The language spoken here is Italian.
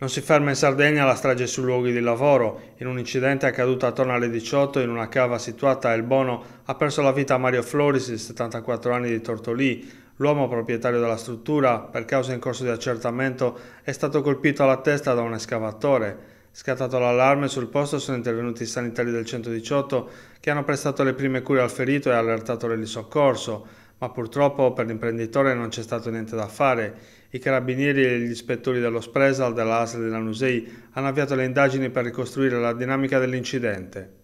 Non si ferma in Sardegna la strage sui luoghi di lavoro. In un incidente accaduto attorno alle 18 in una cava situata a El Bono ha perso la vita Mario Floris, di 74 anni di Tortolì. L'uomo proprietario della struttura, per causa in corso di accertamento, è stato colpito alla testa da un escavatore. Scattato l'allarme sul posto sono intervenuti i sanitari del 118 che hanno prestato le prime cure al ferito e allertato l'elisoccorso ma purtroppo per l'imprenditore non c'è stato niente da fare. I carabinieri e gli ispettori dello Spresal, della ASL della Nusei hanno avviato le indagini per ricostruire la dinamica dell'incidente.